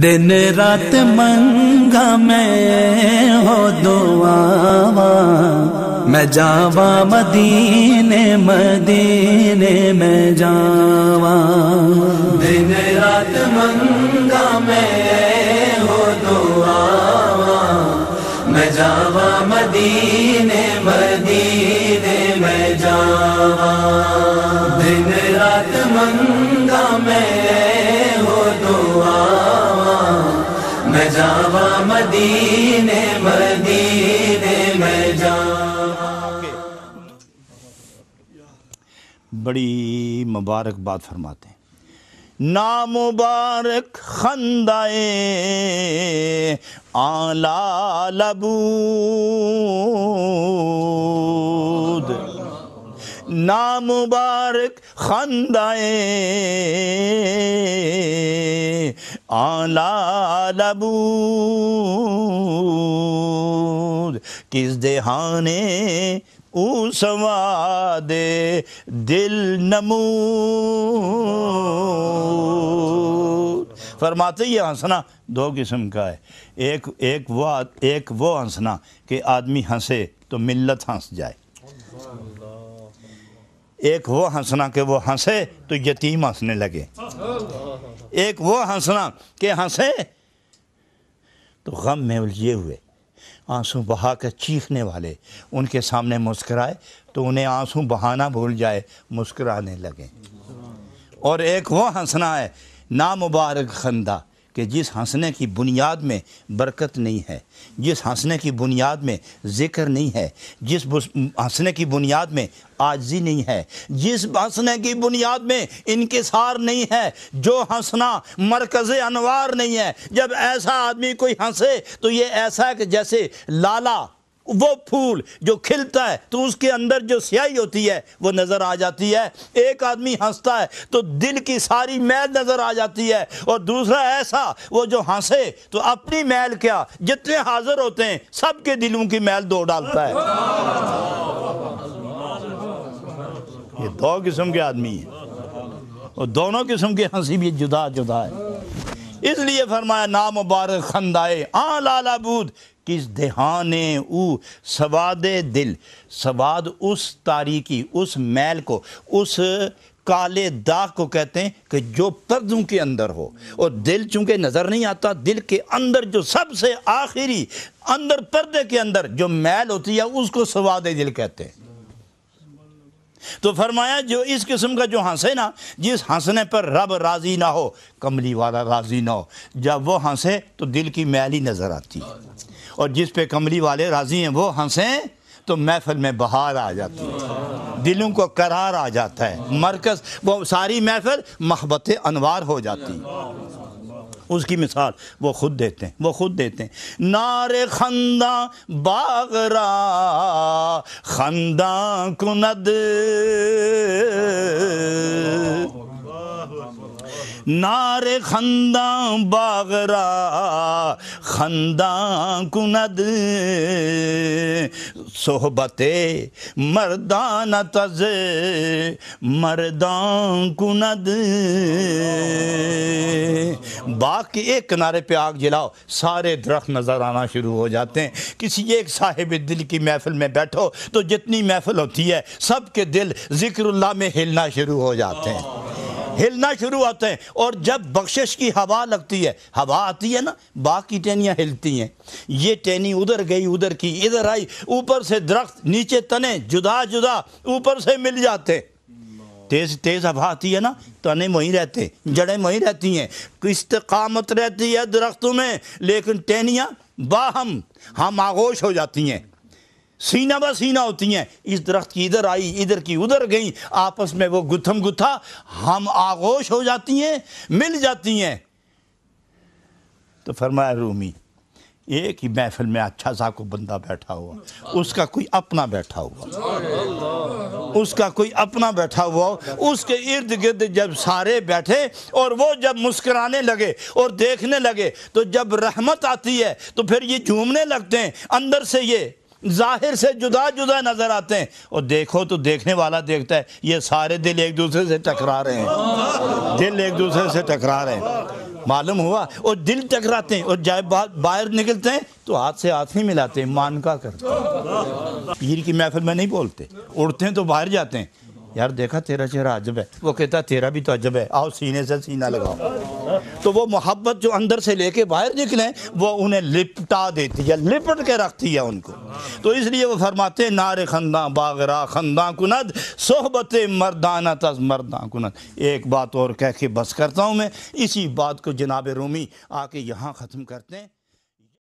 दिन रात मंगा मैं हो दुआवा मैं जावा मदीने मदीने मैं जावा दिन रात मंगा मैं हो दुआवा मैं जावा मदीने मदीने मैं जावा दिन रात मंगा मैं जावा मदीने मदीने मैं जावा बड़ी मुबारक बात फरमाते हैं मुबारक खंदाए आला लबू नामुबारक खंदाए आला लबूद किस देहाने ऊसवा दे दिल नमू फरमाते ये हंसना दो किस्म का है एक एक वो एक वो हंसना कि आदमी हंसे तो मिल्लत हंस जाए एक वो हंसना के वो हंसे तो यतीम हंसने लगे एक वो हंसना के हंसे तो गम में उलझे हुए आंसू बहा कर चीखने वाले उनके सामने मुस्कराए तो उन्हें आंसू बहाना भूल जाए मुस्कराने लगे और एक वो हंसना है नामुबारक खंदा कि जिस हंसने की बुनियाद में बरकत नहीं है जिस हंसने की बुनियाद में ज़िक्र नहीं है जिस हंसने की बुनियाद में आजी नहीं है जिस हंसने की बुनियाद में इनकसार नहीं है जो हंसना मरकज़ अनवार नहीं है जब ऐसा आदमी कोई हंसे तो ये ऐसा है कि जैसे लाला वो फूल जो खिलता है तो उसके अंदर जो स्याही होती है वो नज़र आ जाती है एक आदमी हंसता है तो दिल की सारी मैल नज़र आ जाती है और दूसरा ऐसा वो जो हंसे तो अपनी मैल क्या जितने हाजिर होते हैं सबके दिलों की मैल दो डालता है ये दो किस्म के आदमी हैं और दोनों किस्म के हंसी भी जुदा जुदा है इसलिए फरमाया नाम मुबारक खंदाए आ लाला बूद किस देहान उ सवाद दिल सवाद उस तारीकी उस मैल को उस काले दाग को कहते हैं कि जो पर्दों के अंदर हो और दिल चूंकि नज़र नहीं आता दिल के अंदर जो सबसे आखिरी अंदर पर्दे के अंदर जो मैल होती है उसको सवाद दिल कहते हैं तो फरमाया जो इस किस्म का जो हंसे ना जिस हंसने पर रब राज़ी ना हो कमली वाला राज़ी ना हो जब वो हंसे तो दिल की मैली नज़र आती है और जिस पे कमली वाले राज़ी हैं वो हंसे तो महफिल में बहार आ जाती है दिलों को करार आ जाता है मरकज़ वो सारी महफल महबत अनवार हो जाती है उसकी मिसाल वो खुद देते हैं वो खुद देते हैं नारे खंदा बागरा खंदा कुनद नारे खंदा बागरा खंदा कुनद सोहबते मर्दान तज मरदा कुनद बाकी एक किनारे पे आग जलाओ सारे दरख्त नज़र आना शुरू हो जाते हैं किसी एक साहिब दिल की महफिल में बैठो तो जितनी महफिल होती है सबके दिल जिक्रल्ला में हिलना शुरू हो जाते हैं हिलना शुरू होते हैं और जब बख्शिश की हवा लगती है हवा आती है ना बाकी टहनियाँ हिलती हैं ये टहनी उधर गई उधर की इधर आई ऊपर से दरख्त नीचे तने जुदा जुदा ऊपर से मिल जाते तेज़ तेज़ हवा आती है ना तने वहीं रहते जड़ें वहीं रहती हैं इस्तकामत रहती है दरख्तों में लेकिन टहनियाँ बाहम हम आगोश हो जाती हैं सीना ब सीना होती हैं इस दरख्त की इधर आई इधर की उधर गई आपस में वो गुथम गुथा हम आगोश हो जाती हैं मिल जाती हैं तो फरमाया रूमी एक ही महफिल में अच्छा सा को बंदा बैठा हुआ उसका कोई अपना बैठा हुआ उसका कोई अपना बैठा हुआ उसके इर्द गिर्द जब सारे बैठे और वो जब मुस्कराने लगे और देखने लगे तो जब रहमत आती है तो फिर ये झूमने लगते हैं अंदर से ये जाहिर से जुदा जुदा नजर आते हैं और देखो तो देखने वाला देखता है ये सारे दिल एक दूसरे से टकरा रहे हैं दिल एक दूसरे से टकरा रहे हैं मालूम हुआ और दिल टकराते हैं और जब बाहर निकलते हैं तो हाथ से हाथ नहीं मिलाते मान का करते पीर की महफिल में नहीं बोलते उड़ते हैं तो बाहर जाते हैं यार देखा तेरा चेहरा अजब है वो कहता तेरा भी तो अजब है आओ सीने से सीना लगाओ तो वो मोहब्बत जो अंदर से लेके बाहर निकले वो उन्हें लिपटा देती है लिपट के रखती है उनको तो इसलिए वो फरमाते नार खंदा बागरा खंदा कुनद सोहबत मरदाना तज मरदा कुनद एक बात और कह के बस करता हूँ मैं इसी बात को जनाब रूमी आके यहाँ ख़त्म करते हैं